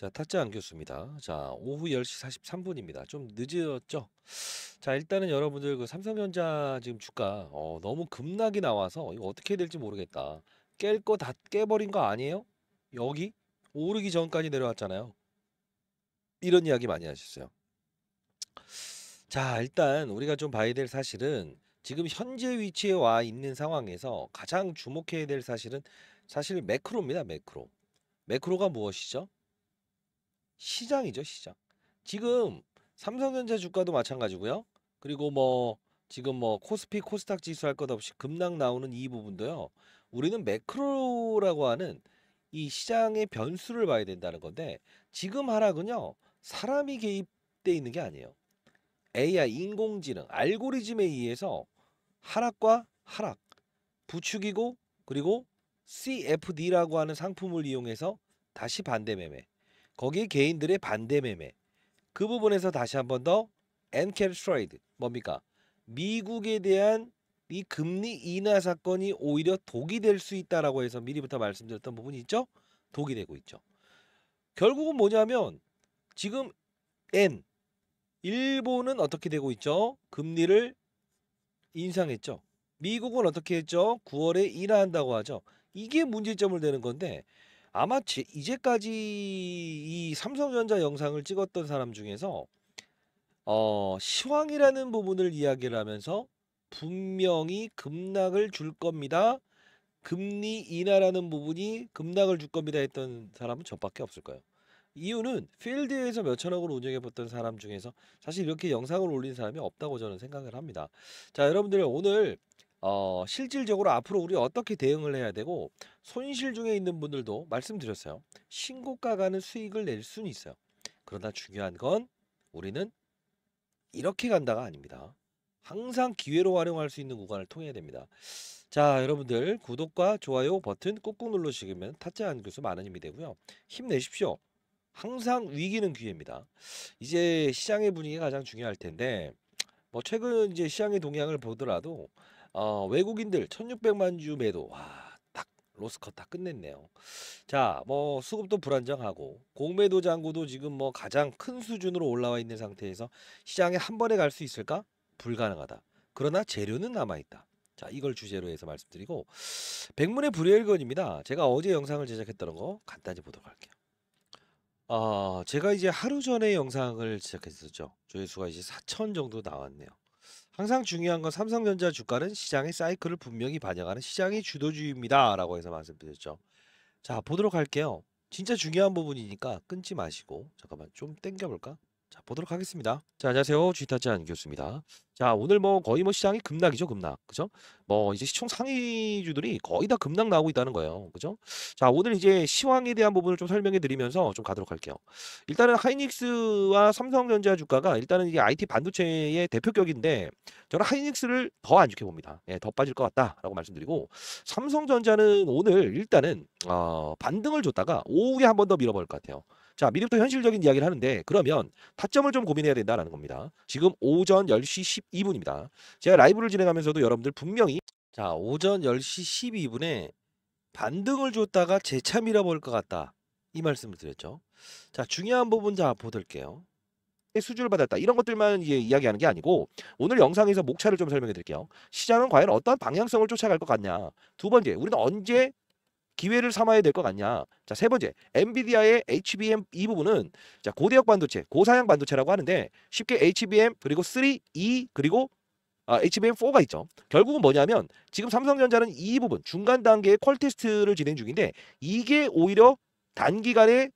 자, 타짜안 교수입니다. 자, 오후 10시 43분입니다. 좀 늦었죠? 자, 일단은 여러분들 그 삼성전자 지금 주가 어, 너무 급락이 나와서 이거 어떻게 해야 될지 모르겠다. 깰 거 다 깨버린 거 아니에요? 여기 오르기 전까지 내려왔잖아요. 이런 이야기 많이 하셨어요. 자, 일단 우리가 좀 봐야 될 사실은 지금 현재 위치에 와 있는 상황에서 가장 주목해야 될 사실은 사실 매크로입니다. 매크로. 매크로가 무엇이죠? 시장이죠, 시장. 지금 삼성전자 주가도 마찬가지고요. 그리고 뭐 지금 뭐 코스피 코스닥 지수 할 것 없이 급락 나오는 이 부분도요. 우리는 매크로라고 하는 이 시장의 변수를 봐야 된다는 건데 지금 하락은요. 사람이 개입돼 있는 게 아니에요. AI 인공지능 알고리즘에 의해서 하락과 하락 부추기고 그리고 CFD라고 하는 상품을 이용해서 다시 반대 매매 거기에 개인들의 반대 매매 그 부분에서 다시 한번더 엔캡스트라이드 뭡니까 미국에 대한 이 금리 인하 사건이 오히려 독이 될 수 있다라고 해서 미리부터 말씀드렸던 부분이 있죠 독이 되고 있죠 결국은 뭐냐면 지금 엔 일본은 어떻게 되고 있죠 금리를 인상했죠 미국은 어떻게 했죠 9월에 인하한다고 하죠 이게 문제점을 되는 건데 아마 제, 이제까지 삼성전자 영상을 찍었던 사람 중에서 어, 시황이라는 부분을 이야기를 하면서 분명히 급락을 줄 겁니다. 금리 인하라는 부분이 급락을 줄 겁니다 했던 사람은 저밖에 없을 거예요. 이유는 필드에서 몇 천억을 운영해 봤던 사람 중에서 사실 이렇게 영상을 올린 사람이 없다고 저는 생각을 합니다. 자, 여러분들 오늘 어, 실질적으로 앞으로 우리 어떻게 대응을 해야 되고 손실 중에 있는 분들도 말씀드렸어요. 신고가 가는 수익을 낼 수는 있어요. 그러나 중요한 건 우리는 이렇게 간다가 아닙니다. 항상 기회로 활용할 수 있는 구간을 통해야 됩니다. 자 여러분들 구독과 좋아요 버튼 꾹꾹 눌러주시면 타짜한 교수 많은 힘이 되고요. 힘내십시오. 항상 위기는 기회입니다. 이제 시장의 분위기가 가장 중요할 텐데 뭐 최근 이제 시장의 동향을 보더라도 어, 외국인들 1600만 주 매도 와 로스컷 다 끝냈네요. 자, 뭐 수급도 불안정하고 공매도 장구도 지금 뭐 가장 큰 수준으로 올라와 있는 상태에서 시장에 한 번에 갈 수 있을까? 불가능하다. 그러나 재료는 남아 있다. 자, 이걸 주제로 해서 말씀드리고 백문의 불여일견입니다. 제가 어제 영상을 제작했다는 거 간단히 보도록 할게요. 아, 어, 제가 이제 하루 전에 영상을 제작했었죠. 조회수가 이제 4천 정도 나왔네요. 항상 중요한 건 삼성전자 주가는 시장의 사이클을 분명히 반영하는 시장의 주도주입니다. 라고 해서 말씀드렸죠. 자, 보도록 할게요. 진짜 중요한 부분이니까 끊지 마시고 잠깐만 좀 땡겨볼까? 자 보도록 하겠습니다. 자 안녕하세요 주이타짠 교수입니다. 자 오늘 뭐 거의 뭐 시장이 급락이죠 급락 그죠? 뭐 이제 시총 상위주들이 거의 다 급락 나오고 있다는 거예요 그죠? 자 오늘 이제 시황에 대한 부분을 좀 설명해 드리면서 좀 가도록 할게요. 일단은 하이닉스와 삼성전자 주가가 일단은 이게 IT 반도체의 대표격인데 저는 하이닉스를 더 안 좋게 봅니다. 예, 더 빠질 것 같다라고 말씀드리고 삼성전자는 오늘 일단은 어, 반등을 줬다가 오후에 한 번 더 밀어버릴 것 같아요. 자, 미리부터 현실적인 이야기를 하는데 그러면 타점을 좀 고민해야 된다라는 겁니다. 지금 오전 10시 12분입니다. 제가 라이브를 진행하면서도 여러분들 분명히 자, 오전 10시 12분에 반등을 줬다가 재차 밀어볼 것 같다. 이 말씀을 드렸죠. 자, 중요한 부분 자 보들게요. 수주를 받았다 이런 것들만 이제 이야기하는 게 아니고 오늘 영상에서 목차를 좀 설명해 드릴게요 시장은 과연 어떤 방향성을 쫓아갈 것 같냐 두 번째 우리는 언제 기회를 삼아야 될 것 같냐. 자, 세 번째, 엔비디아의 HBM 이 부분은 자, 고대역 반도체, 고사양 반도체라고 하는데 쉽게 HBM 그리고 3, E 그리고 아, HBM4가 있죠. 결국은 뭐냐면 지금 삼성전자는 이 부분 중간 단계의 퀄 테스트를 진행 중인데 이게 오히려 단기간에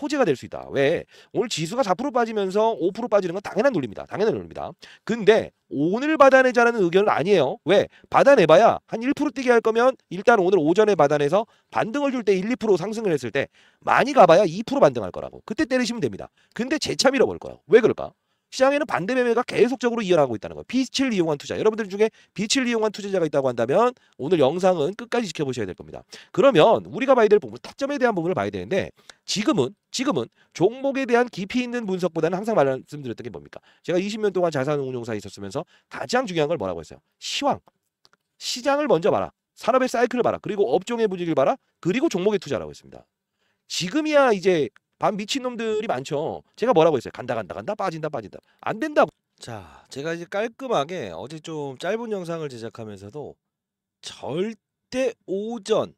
호재가 될 수 있다. 왜? 오늘 지수가 4% 빠지면서 5% 빠지는 건 당연한 논리입니다. 당연한 논리입니다. 근데 오늘 받아내자라는 의견은 아니에요. 왜? 받아내봐야 한 1% 뛰게 할 거면 일단 오늘 오전에 받아내서 반등을 줄 때 1, 2% 상승을 했을 때 많이 가봐야 2% 반등할 거라고. 그때 때리시면 됩니다. 근데 재차 밀어볼 거예요. 왜 그럴까? 시장에는 반대 매매가 계속적으로 이어나고 있다는 거예요. 빛을 이용한 투자. 여러분들 중에 빛을 이용한 투자자가 있다고 한다면 오늘 영상은 끝까지 지켜보셔야 될 겁니다. 그러면 우리가 봐야 될 부분, 타점에 대한 부분을 봐야 되는데 지금은 지금은 종목에 대한 깊이 있는 분석보다는 항상 말씀드렸던 게 뭡니까? 제가 20년 동안 자산운용사에 있었으면서 가장 중요한 걸 뭐라고 했어요? 시황. 시장을 먼저 봐라. 산업의 사이클을 봐라. 그리고 업종의 분위기를 봐라. 그리고 종목의 투자라고 했습니다. 지금이야 이제 반 미친놈들이 많죠. 제가 뭐라고 했어요? 간다 간다 간다 빠진다 빠진다 안된다 자, 제가 이제 깔끔하게 어제 좀 짧은 영상을 제작하면서도 절대 오전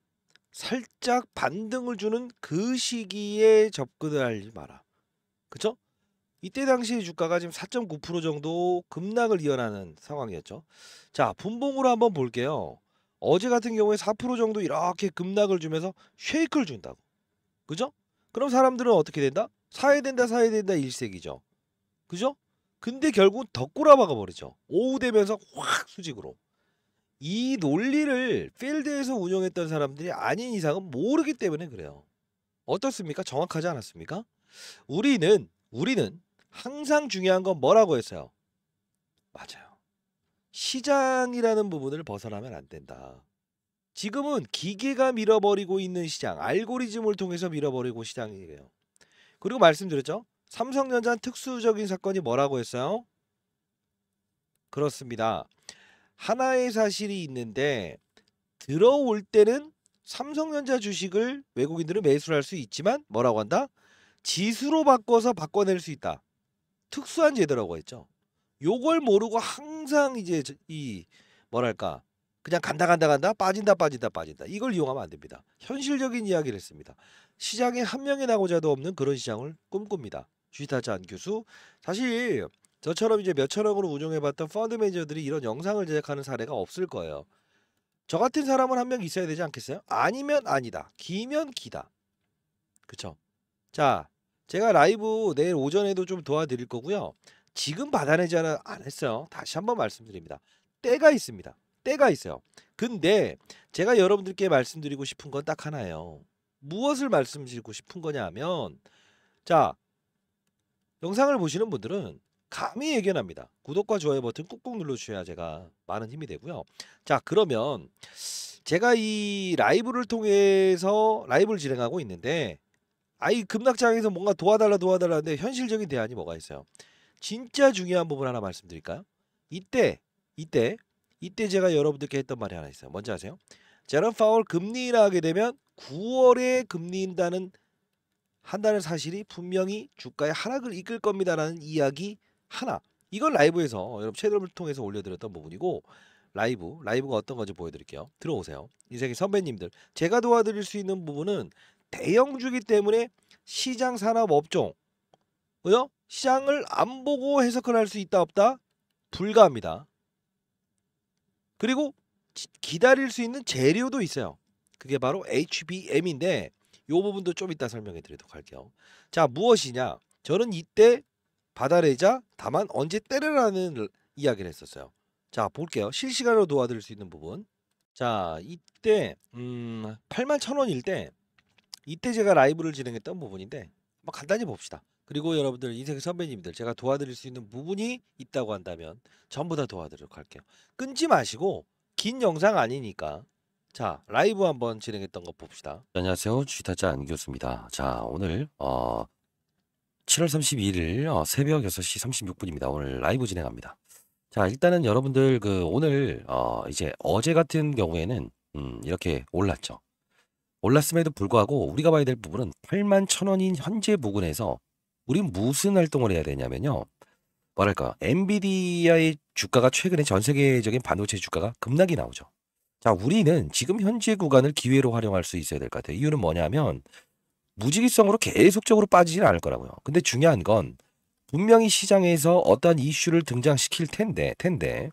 살짝 반등을 주는 그 시기에 접근을 하지 마라. 그쵸? 이때 당시 주가가 지금 4.9% 정도 급락을 이어나는 상황이었죠. 자, 분봉으로 한번 볼게요. 어제 같은 경우에 4% 정도 이렇게 급락을 주면서 쉐이크를 준다고. 그죠? 그럼 사람들은 어떻게 된다? 사야 된다 사야 된다 일색이죠. 그죠? 근데 결국 덕꼬라박아 버리죠. 오후 되면서 확 수직으로. 이 논리를 필드에서 운영했던 사람들이 아닌 이상은 모르기 때문에 그래요. 어떻습니까? 정확하지 않았습니까? 우리는 우리는 항상 중요한 건 뭐라고 했어요? 맞아요. 시장이라는 부분을 벗어나면 안 된다. 지금은 기계가 밀어버리고 있는 시장, 알고리즘을 통해서 밀어버리고 시장이에요. 그리고 말씀드렸죠. 삼성전자는 특수적인 사건이 뭐라고 했어요? 그렇습니다. 하나의 사실이 있는데 들어올 때는 삼성전자 주식을 외국인들은 매수를 할 수 있지만 뭐라고 한다? 지수로 바꿔서 바꿔낼 수 있다. 특수한 제도라고 했죠. 요걸 모르고 항상 이제 이 뭐랄까 그냥 간다 간다 간다 빠진다 빠진다 빠진다 이걸 이용하면 안 됩니다. 현실적인 이야기를 했습니다. 시장에 한명이 나고자도 없는 그런 시장을 꿈꿉니다. 주시타찬 교수 사실 저처럼 이제 몇천억으로 운영해봤던 펀드 매니저들이 이런 영상을 제작하는 사례가 없을 거예요. 저 같은 사람은 한 명 있어야 되지 않겠어요? 아니면 아니다. 기면 기다. 그쵸? 자, 제가 라이브 내일 오전에도 좀 도와드릴 거고요. 지금 받아내지 않았어요 다시 한번 말씀드립니다. 때가 있습니다. 때가 있어요. 근데 제가 여러분들께 말씀드리고 싶은 건 딱 하나예요. 무엇을 말씀드리고 싶은 거냐면 자 영상을 보시는 분들은 감히 예견합니다. 구독과 좋아요 버튼 꾹꾹 눌러주셔야 제가 많은 힘이 되고요. 자 그러면 제가 이 라이브를 통해서 라이브를 진행하고 있는데 아이 급락장에서 뭔가 도와달라 도와달라 하는데 현실적인 대안이 뭐가 있어요? 진짜 중요한 부분 하나 말씀드릴까요? 이때 이때 이때 제가 여러분들께 했던 말이 하나 있어요. 뭔지 아세요? 제런 파월 금리라 하게 되면 9월에 금리 인다는 한다는 사실이 분명히 주가의 하락을 이끌 겁니다라는 이야기 하나. 이걸 라이브에서 여러분 채널을 통해서 올려드렸던 부분이고 라이브, 라이브가 어떤 건지 보여드릴게요. 들어오세요. 이세계 선배님들. 제가 도와드릴 수 있는 부분은 대형주기 때문에 시장 산업 업종, 그죠? 시장을 안 보고 해석을 할 수 있다 없다? 불가합니다. 그리고 기다릴 수 있는 재료도 있어요. 그게 바로 HBM인데 이 부분도 좀 이따 설명해 드리도록 할게요. 자, 무엇이냐? 저는 이때 받아내자 다만 언제 때려라는 이야기를 했었어요. 자, 볼게요. 실시간으로 도와드릴 수 있는 부분. 자, 이때 음, 81,000원일 때 이때 제가 라이브를 진행했던 부분인데 막 간단히 봅시다. 그리고 여러분들 인생 선배님들 제가 도와드릴 수 있는 부분이 있다고 한다면 전부 다 도와드리도록 할게요. 끊지 마시고 긴 영상 아니니까 자 라이브 한번 진행했던 거 봅시다. 안녕하세요 주타자 안 교수입니다. 자 오늘 어 7월 31일 어, 새벽 6시 36분입니다. 오늘 라이브 진행합니다. 자 일단은 여러분들 그 오늘 어 이제 어제 같은 경우에는 음 이렇게 올랐죠. 올랐음에도 불구하고 우리가 봐야 될 부분은 8만 천 원인 현재 부근에서 우린 무슨 활동을 해야 되냐면요. 뭐랄까 엔비디아의 주가가 최근에 전 세계적인 반도체 주가가 급락이 나오죠. 자, 우리는 지금 현재 구간을 기회로 활용할 수 있어야 될 것 같아요. 이유는 뭐냐면 무지기성으로 계속적으로 빠지진 않을 거라고요. 근데 중요한 건 분명히 시장에서 어떠한 이슈를 등장시킬 텐데 텐데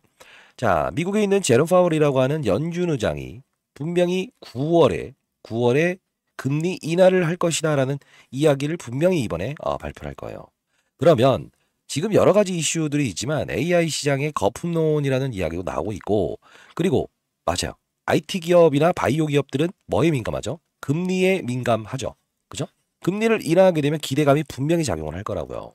자 미국에 있는 제롬 파월이라고 하는 연준 의장이 분명히 9월에 9월에 금리 인하를 할 것이다라는 이야기를 분명히 이번에 어, 발표를 할 거예요. 그러면 지금 여러 가지 이슈들이 있지만 AI 시장의 거품론이라는 이야기도 나오고 있고 그리고 맞아요. IT 기업이나 바이오 기업들은 뭐에 민감하죠? 금리에 민감하죠. 그죠? 금리를 인하하게 되면 기대감이 분명히 작용을 할 거라고요.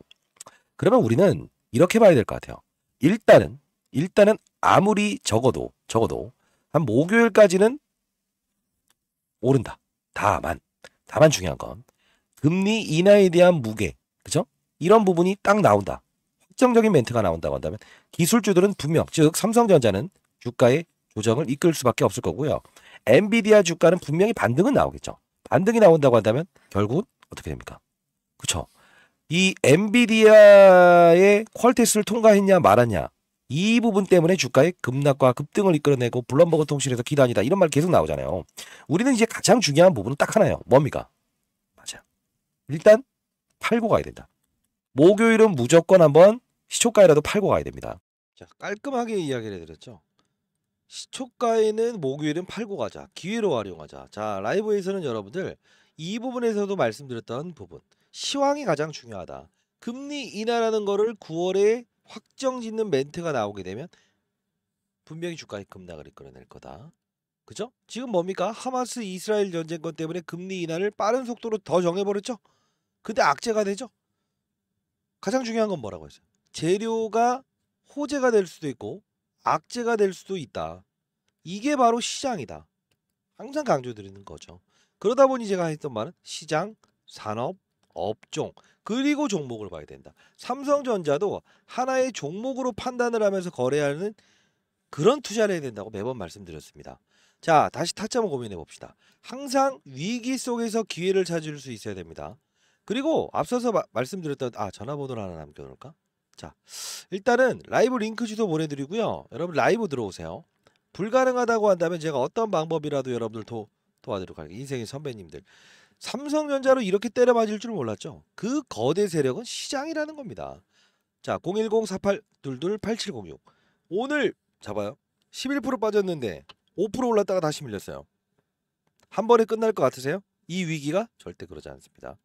그러면 우리는 이렇게 봐야 될 것 같아요. 일단은 일단은 아무리 적어도 적어도 한 목요일까지는 오른다. 다만 다만 중요한 건 금리 인하에 대한 무게 그죠? 이런 부분이 딱 나온다. 확정적인 멘트가 나온다고 한다면 기술주들은 분명 즉 삼성전자는 주가의 조정을 이끌 수밖에 없을 거고요. 엔비디아 주가는 분명히 반등은 나오겠죠. 반등이 나온다고 한다면 결국 어떻게 됩니까? 그쵸이 엔비디아의 퀄테스를 통과했냐 말았냐 이 부분 때문에 주가의 급락과 급등을 이끌어내고 블럼버그 통신에서 기도하니다 이런 말 계속 나오잖아요. 우리는 이제 가장 중요한 부분은 딱 하나예요. 뭡니까? 맞아. 일단 팔고 가야 된다. 목요일은 무조건 한번 시초가에라도 팔고 가야 됩니다. 자, 깔끔하게 이야기를 해드렸죠. 시초가에는 목요일은 팔고 가자. 기회로 활용하자. 자, 라이브에서는 여러분들 이 부분에서도 말씀드렸던 부분. 시황이 가장 중요하다. 금리 인하라는 거를 9월에 확정 짓는 멘트가 나오게 되면 분명히 주가의 급락을 이끌어낼 거다. 그죠? 지금 뭡니까? 하마스 이스라엘 전쟁권 때문에 금리 인하를 빠른 속도로 더 정해버렸죠? 근데 악재가 되죠? 가장 중요한 건 뭐라고 했어요? 재료가 호재가 될 수도 있고 악재가 될 수도 있다. 이게 바로 시장이다. 항상 강조드리는 거죠. 그러다 보니 제가 했던 말은 시장, 산업, 업종 그리고 종목을 봐야 된다. 삼성전자도 하나의 종목으로 판단을 하면서 거래하는 그런 투자를 해야 된다고 매번 말씀드렸습니다. 자 다시 타점을 고민해 봅시다. 항상 위기 속에서 기회를 찾을 수 있어야 됩니다. 그리고 앞서서 마, 말씀드렸던 아 전화번호를 하나 남겨놓을까? 자 일단은 라이브 링크 주소 보내드리고요. 여러분 라이브 들어오세요. 불가능하다고 한다면 제가 어떤 방법이라도 여러분들 도, 도와드리도록 할게요. 인생의 선배님들. 삼성전자로 이렇게 때려맞을 줄 몰랐죠. 그 거대 세력은 시장이라는 겁니다. 자, 010-4822-8706 오늘 잡아요. 11% 빠졌는데 5% 올랐다가 다시 밀렸어요. 한 번에 끝날 것 같으세요? 이 위기가 절대 그러지 않습니다.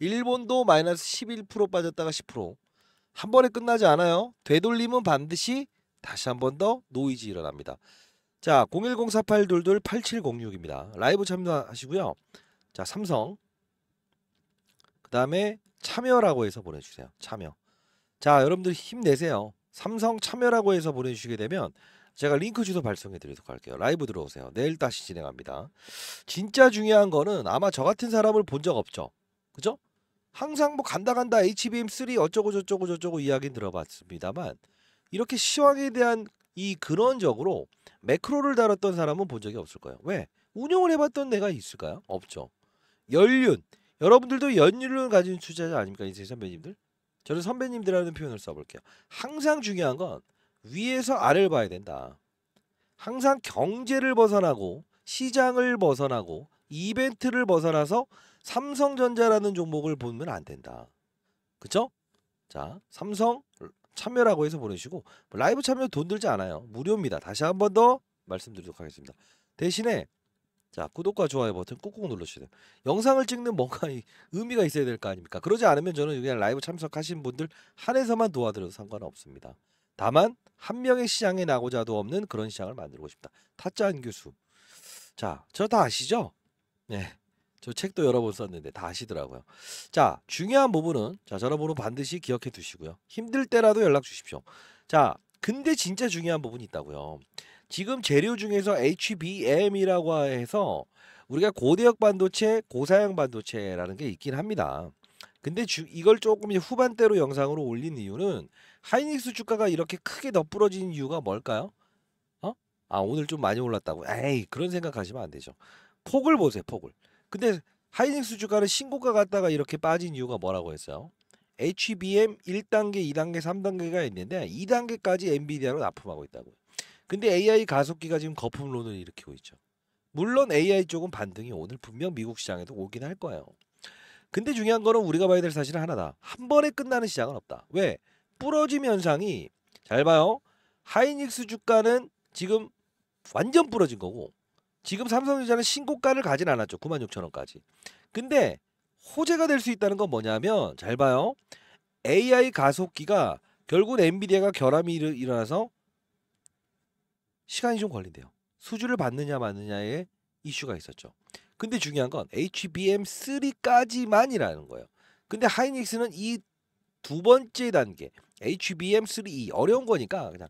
일본도 마이너스 11% 빠졌다가 10%한 번에 끝나지 않아요. 되돌림은 반드시 다시 한 번 더 노이즈 일어납니다. 자, 010-4822-8706입니다. 라이브 참여하시고요. 자 삼성 그 다음에 참여라고 해서 보내주세요. 참여. 자 여러분들 힘내세요. 삼성 참여라고 해서 보내주시게 되면 제가 링크 주소 발송해 드리도록 할게요. 라이브 들어오세요. 내일 다시 진행합니다. 진짜 중요한 거는 아마 저 같은 사람을 본 적 없죠. 그죠? 항상 뭐 간다 간다 HBM3 어쩌고 저쩌고 저쩌고 이야기 들어봤습니다만 이렇게 시황에 대한 이 근원적으로 매크로를 다뤘던 사람은 본 적이 없을 거예요. 왜? 운영을 해봤던 내가 있을까요? 없죠. 연륜. 여러분들도 연륜을 가진 투자자 아닙니까 인생 선배님들? 저는 선배님들이라는 표현을 써볼게요. 항상 중요한 건 위에서 아래를 봐야 된다. 항상 경제를 벗어나고 시장을 벗어나고 이벤트를 벗어나서 삼성전자라는 종목을 보면 안 된다. 그쵸? 자, 삼성 참여라고 해서 보내시고 뭐 라이브 참여 돈 들지 않아요. 무료입니다. 다시 한 번 더 말씀드리도록 하겠습니다. 대신에 자 구독과 좋아요 버튼 꾹꾹 눌러주세요. 영상을 찍는 뭔가 의미가 있어야 될 거 아닙니까? 그러지 않으면 저는 그냥 라이브 참석하신 분들 한해서만 도와드려도 상관 없습니다. 다만 한 명의 시장에 나고자도 없는 그런 시장을 만들고 싶다. 타짜 한 교수. 자, 저 다 아시죠? 네. 저 책도 여러 번 썼는데 다 아시더라고요. 자, 중요한 부분은 자, 전화번호 반드시 기억해 두시고요. 힘들 때라도 연락 주십시오. 자, 근데 진짜 중요한 부분이 있다고요. 지금 재료 중에서 HBM이라고 해서 우리가 고대역 반도체, 고사양 반도체라는 게 있긴 합니다. 근데 주, 이걸 조금 이제 후반대로 영상으로 올린 이유는 하이닉스 주가가 이렇게 크게 덧부러진 이유가 뭘까요? 어? 아 오늘 좀 많이 올랐다고? 에이 그런 생각하시면 안 되죠. 폭을 보세요 폭을. 근데 하이닉스 주가를 신고가 갔다가 이렇게 빠진 이유가 뭐라고 했어요? HBM 1단계, 2단계, 3단계가 있는데 2단계까지 엔비디아로 납품하고 있다고요. 근데 AI 가속기가 지금 거품론을 일으키고 있죠. 물론 AI 쪽은 반등이 오늘 분명 미국 시장에도 오긴 할 거예요. 근데 중요한 거는 우리가 봐야 될 사실은 하나다. 한 번에 끝나는 시장은 없다. 왜? 부러짐 현상이 잘 봐요. 하이닉스 주가는 지금 완전 부러진 거고 지금 삼성전자는 신고가를 가진 않았죠. 96,000원까지. 근데 호재가 될 수 있다는 건 뭐냐면 잘 봐요. AI 가속기가 결국 엔비디아가 결함이 일어나서 시간이 좀 걸린대요. 수주를 받느냐 마느냐의 이슈가 있었죠. 근데 중요한 건 HBM3까지만이라는 거예요. 근데 하이닉스는 이 두 번째 단계 HBM3 이 어려운 거니까 그냥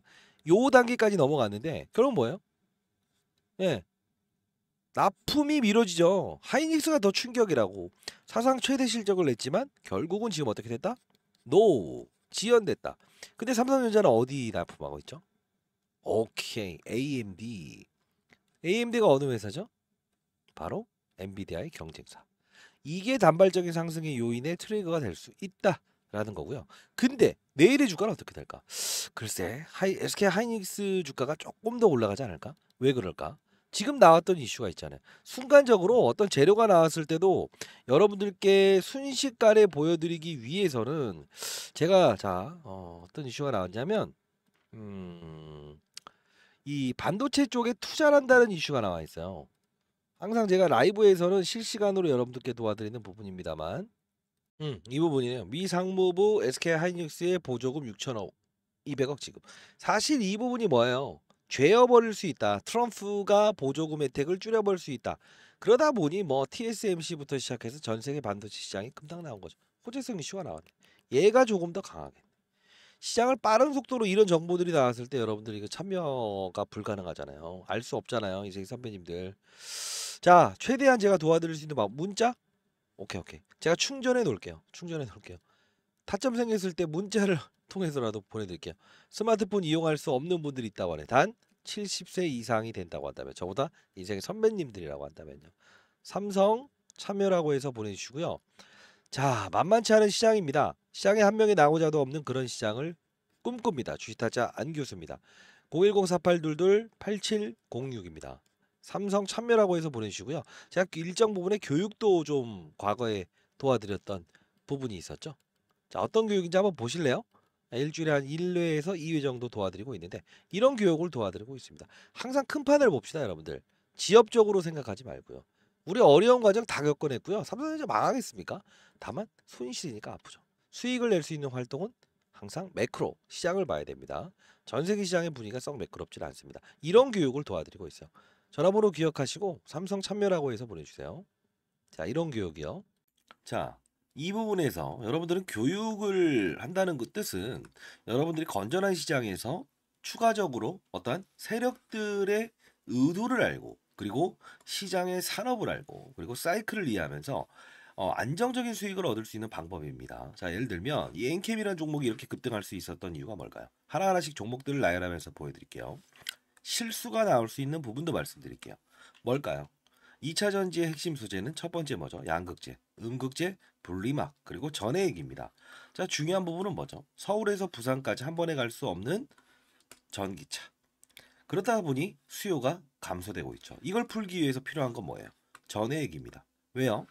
요 단계까지 넘어갔는데 결론 뭐예요? 예. 납품이 미뤄지죠. 하이닉스가 더 충격이라고 사상 최대 실적을 냈지만 결국은 지금 어떻게 됐다? 노 no. 지연됐다. 근데 삼성전자는 어디 납품하고 있죠? 오케이. AMD. AMD가 어느 회사죠? 바로 엔비디아의 경쟁사. 이게 단발적인 상승의 요인의 트리거가 될 수 있다라는 거고요. 근데 내일의 주가는 어떻게 될까? 글쎄, 하이, SK 하이닉스 주가가 조금 더 올라가지 않을까? 왜 그럴까? 지금 나왔던 이슈가 있잖아요. 순간적으로 어떤 재료가 나왔을 때도 여러분들께 순식간에 보여드리기 위해서는 제가 자 어, 떤 이슈가 나왔냐면 음, 이 반도체 쪽에 투자한다는 를 이슈가 나와 있어요. 항상 제가 라이브에서는 실시간으로 여러분들께 도와드리는 부분입니다만 음, 이부분이에요미 상무부 SK 하이닉스의 보조금 6천억 200억 지급. 사실 이 부분이 뭐예요? 죄어버릴 수 있다. 트럼프가 보조금 혜택을 줄여버릴 수 있다. 그러다 보니 뭐 TSMC부터 시작해서 전 세계 반도체 시장이 금방 나온 거죠. 호재성 이슈가 나왔네. 얘가 조금 더 강하게. 시장을 빠른 속도로 이런 정보들이 나왔을 때 여러분들이 참여가 불가능하잖아요. 알 수 없잖아요. 이제 선배님들. 자, 최대한 제가 도와드릴 수 있는 방 문자? 오케이, 오케이. 제가 충전해 놓을게요. 충전해 놓을게요. 타점 생겼을 때 문자를 통해서라도 보내드릴게요. 스마트폰 이용할 수 없는 분들이 있다고 하네. 단 70세 이상이 된다고 한다면 저보다 인생의 선배님들이라고 한다면요. 삼성 참여라고 해서 보내주시고요. 자 만만치 않은 시장입니다. 시장에 한 명의 나고자도 없는 그런 시장을 꿈꿉니다. 주식타자 안 교수입니다. 010-4822-8706입니다. 삼성 참여라고 해서 보내주시고요. 제가 일정 부분의 교육도 좀 과거에 도와드렸던 부분이 있었죠. 자 어떤 교육인지 한번 보실래요? 일주일에 한 1회에서 2회 정도 도와드리고 있는데 이런 교육을 도와드리고 있습니다. 항상 큰 판을 봅시다 여러분들. 지엽적으로 생각하지 말고요. 우리 어려운 과정 다 겪어냈고요. 삼성전자 망하겠습니까? 다만 손실이니까 아프죠. 수익을 낼 수 있는 활동은 항상 매크로 시장을 봐야 됩니다. 전 세계 시장의 분위기가 썩 매끄럽지 않습니다. 이런 교육을 도와드리고 있어요. 전화번호 기억하시고 삼성 참여라고 해서 보내주세요. 자 이런 교육이요. 자이 부분에서 여러분들은 교육을 한다는 그 뜻은 여러분들이 건전한 시장에서 추가적으로 어떠한 세력들의 의도를 알고 그리고 시장의 산업을 알고 그리고 사이클을 이해하면서 어, 안정적인 수익을 얻을 수 있는 방법입니다. 자, 예를 들면 이 엔캠이라는 종목이 이렇게 급등할 수 있었던 이유가 뭘까요? 하나하나씩 종목들을 나열하면서 보여드릴게요. 실수가 나올 수 있는 부분도 말씀드릴게요. 뭘까요? 2차 전지의 핵심 소재는 첫 번째 뭐죠? 양극재, 음극재, 분리막, 그리고 전해액입니다. 자, 중요한 부분은 뭐죠? 서울에서 부산까지 한 번에 갈 수 없는 전기차. 그렇다 보니 수요가 감소되고 있죠. 이걸 풀기 위해서 필요한 건 뭐예요? 전해액입니다. 왜요?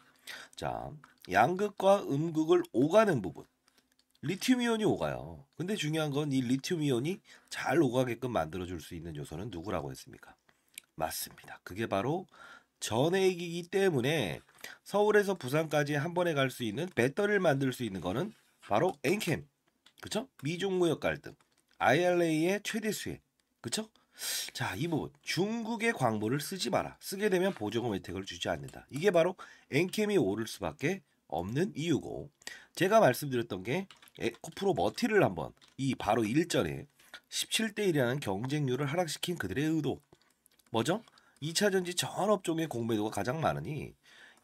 자, 양극과 음극을 오가는 부분. 리튬이온이 오가요. 근데 중요한 건 이 리튬이온이 잘 오가게끔 만들어줄 수 있는 요소는 누구라고 했습니까? 맞습니다. 그게 바로 전액이기 때문에 서울에서 부산까지 한 번에 갈 수 있는 배터리를 만들 수 있는 거는 바로 엔캠. 그쵸? 미중무역 갈등. i l a 의 최대 수혜. 그쵸? 자, 2부 중국의 광고를 쓰지 마라. 쓰게 되면 보조금 혜택을 주지 않는다. 이게 바로 엔캠이 오를 수밖에 없는 이유고 제가 말씀드렸던 게에 코프로 머티를 한번 이 바로 일전에 17대 1이라는 경쟁률을 하락시킨 그들의 의도 뭐죠? 2차 전지 전 업종의 공매도가 가장 많으니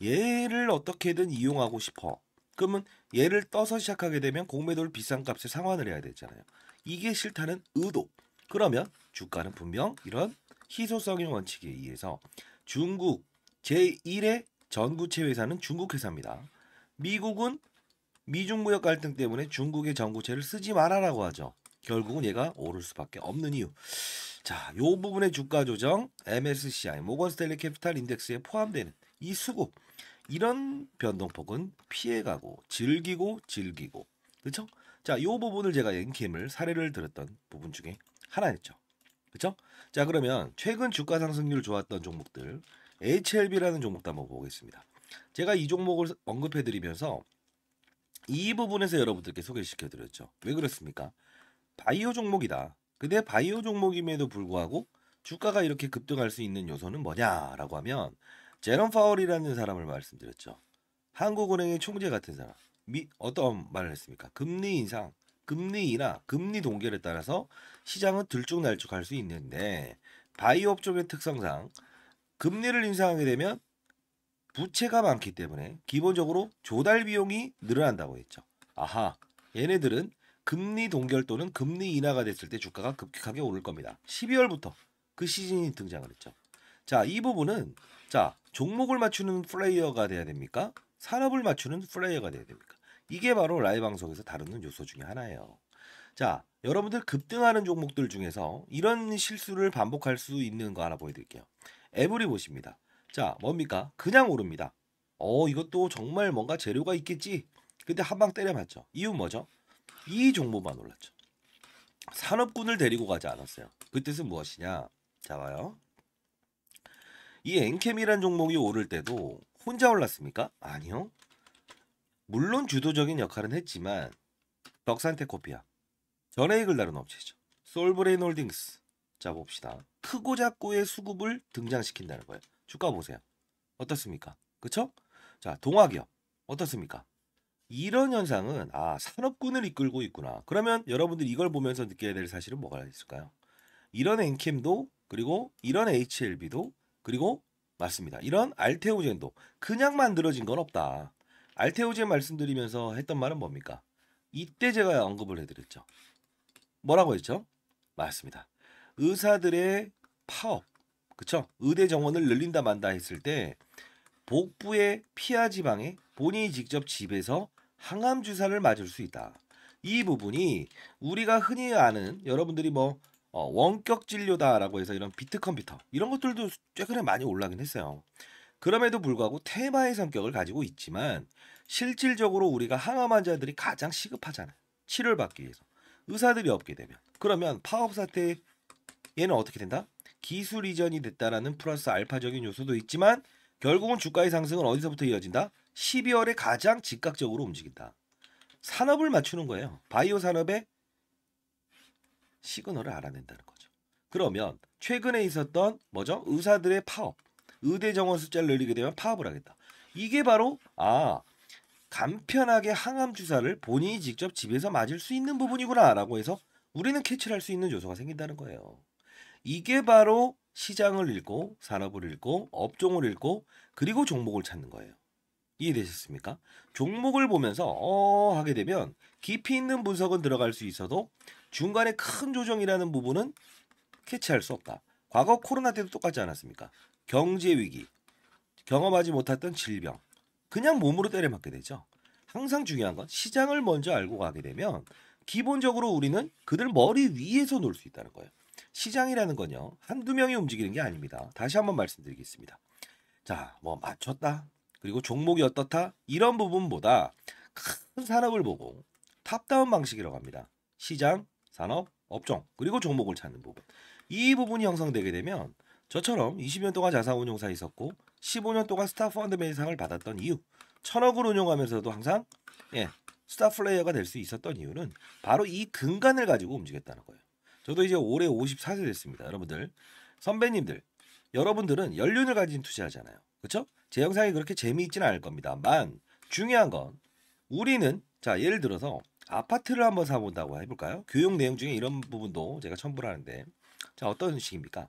얘를 어떻게든 이용하고 싶어. 그러면 얘를 떠서 시작하게 되면 공매도를 비싼 값에 상환을 해야 되잖아요. 이게 싫다는 의도. 그러면 주가는 분명 이런 희소성의 원칙에 의해서 중국 제1의 전구체 회사는 중국 회사입니다. 미국은 미중 무역 갈등 때문에 중국의 전구체를 쓰지 말아라고 하죠. 결국은 얘가 오를 수밖에 없는 이유. 자, 요 부분의 주가 조정, MSCI, 모건스텔리 캐피탈 인덱스에 포함되는 이 수급. 이런 변동폭은 피해가고 즐기고 즐기고. 그렇죠? 자, 요 부분을 제가 엔캠을 사례를 들었던 부분 중에 하나였죠. 그렇죠? 자 그러면 최근 주가 상승률 좋았던 종목들 HLB라는 종목도 한번 보겠습니다. 제가 이 종목을 언급해드리면서 이 부분에서 여러분들께 소개 시켜드렸죠. 왜 그렇습니까? 바이오 종목이다. 근데 바이오 종목임에도 불구하고 주가가 이렇게 급등할 수 있는 요소는 뭐냐라고 하면 제롬 파월이라는 사람을 말씀드렸죠. 한국은행의 총재 같은 사람. 미, 어떤 말을 했습니까? 금리 인상, 금리나 금리 동결에 따라서 시장은 들쭉날쭉할 수 있는데 바이오 업종의 특성상 금리를 인상하게 되면 부채가 많기 때문에 기본적으로 조달 비용이 늘어난다고 했죠. 아하, 얘네들은 금리 동결 또는 금리 인하가 됐을 때 주가가 급격하게 오를 겁니다. 12월부터 그 시즌이 등장을 했죠. 자, 이 부분은 자 종목을 맞추는 플레이어가 돼야 됩니까? 산업을 맞추는 플레이어가 돼야 됩니까? 이게 바로 라이 방송에서 다루는 요소 중에 하나예요. 자, 여러분들 급등하는 종목들 중에서 이런 실수를 반복할 수 있는 거 하나 보여드릴게요. 에브리보십니다. 자, 뭡니까? 그냥 오릅니다. 어, 이것도 정말 뭔가 재료가 있겠지. 근데 한방 때려맞죠. 이유 뭐죠? 이 종목만 올랐죠. 산업군을 데리고 가지 않았어요. 그 뜻은 무엇이냐? 자, 봐요. 이 엔캠이란 종목이 오를 때도 혼자 올랐습니까? 아니요. 물론 주도적인 역할은 했지만 덕산테 코피아 전에익을 다룬 업체죠. 솔브레인 홀딩스 자 봅시다. 크고 작고의 수급을 등장시킨다는 거예요. 주가 보세요. 어떻습니까? 그쵸? 자 동화기업 어떻습니까? 이런 현상은 아 산업군을 이끌고 있구나. 그러면 여러분들 이걸 보면서 느껴야 될 사실은 뭐가 있을까요? 이런 엔캠도 그리고 이런 HLB도 그리고 맞습니다. 이런 알테오젠도 그냥 만들어진 건 없다. 알테오제 말씀드리면서 했던 말은 뭡니까? 이때 제가 언급을 해드렸죠. 뭐라고 했죠? 맞습니다. 의사들의 파업, 그쵸? 의대 정원을 늘린다 만다 했을 때 복부의 피하 지방에 본인이 직접 집에서 항암 주사를 맞을 수 있다. 이 부분이 우리가 흔히 아는 여러분들이 뭐 어, 원격 진료다라고 해서 이런 비트 컴퓨터 이런 것들도 최근에 많이 올라긴 했어요. 그럼에도 불구하고 테마의 성격을 가지고 있지만 실질적으로 우리가 항암 환자들이 가장 시급하잖아요. 치료를 받기 위해서. 의사들이 없게 되면. 그러면 파업 사태 얘는 어떻게 된다? 기술 이전이 됐다라는 플러스 알파적인 요소도 있지만 결국은 주가의 상승은 어디서부터 이어진다? 12월에 가장 즉각적으로 움직인다. 산업을 맞추는 거예요. 바이오 산업의 시그널을 알아낸다는 거죠. 그러면 최근에 있었던 뭐죠? 의사들의 파업. 의대 정원 숫자를 늘리게 되면 파업을 하겠다. 이게 바로 아 간편하게 항암 주사를 본인이 직접 집에서 맞을 수 있는 부분이구나라고 해서 우리는 캐치를 할 수 있는 요소가 생긴다는 거예요. 이게 바로 시장을 읽고 산업을 읽고 업종을 읽고 그리고 종목을 찾는 거예요. 이해되셨습니까? 종목을 보면서 어 하게 되면 깊이 있는 분석은 들어갈 수 있어도 중간에 큰 조정이라는 부분은 캐치할 수 없다. 과거 코로나 때도 똑같지 않았습니까? 경제 위기, 경험하지 못했던 질병, 그냥 몸으로 때려맞게 되죠. 항상 중요한 건 시장을 먼저 알고 가게 되면 기본적으로 우리는 그들 머리 위에서 놀 수 있다는 거예요. 시장이라는 건요 한두 명이 움직이는 게 아닙니다. 다시 한번 말씀드리겠습니다. 자, 뭐 맞췄다. 그리고 종목이 어떻다 이런 부분보다 큰 산업을 보고 탑다운 방식이라고 합니다. 시장, 산업, 업종 그리고 종목을 찾는 부분 이 부분이 형성되게 되면 저처럼 20년 동안 자산운용사에 있었고 15년 동안 스타 펀드 매니상을 받았던 이유 천억을 운용하면서도 항상 예, 스타 플레이어가 될 수 있었던 이유는 바로 이 근간을 가지고 움직였다는 거예요. 저도 이제 올해 54세 됐습니다. 여러분들 선배님들 여러분들은 연륜을 가진 투자잖아요 그렇죠? 제 영상이 그렇게 재미있지는 않을 겁니다만 중요한 건 우리는 자 예를 들어서 아파트를 한번 사본다고 해볼까요? 교육 내용 중에 이런 부분도 제가 첨부를 하는데 자 어떤 식입니까?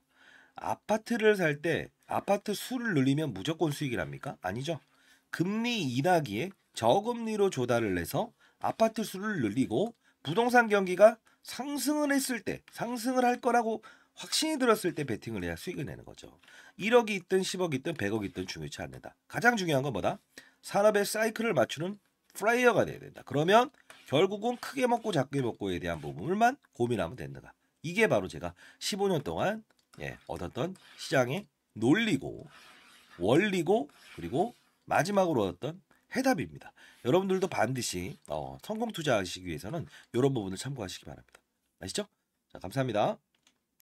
아파트를 살 때 아파트 수를 늘리면 무조건 수익이랍니까? 아니죠. 금리 인하기에 저금리로 조달을 해서 아파트 수를 늘리고 부동산 경기가 상승을 했을 때 상승을 할 거라고 확신이 들었을 때 베팅을 해야 수익을 내는 거죠. 1억이 있든 10억이 있든 100억이 있든 중요치 않는다. 가장 중요한 건 뭐다? 산업의 사이클을 맞추는 프라이어가 돼야 된다. 그러면 결국은 크게 먹고 작게 먹고에 대한 부분만 고민하면 된다. 이게 바로 제가 15년 동안 예, 얻었던 시장의 논리고 원리고 그리고 마지막으로 얻었던 해답입니다. 여러분들도 반드시 어, 성공 투자하시기 위해서는 이런 부분을 참고하시기 바랍니다. 아시죠? 자, 감사합니다.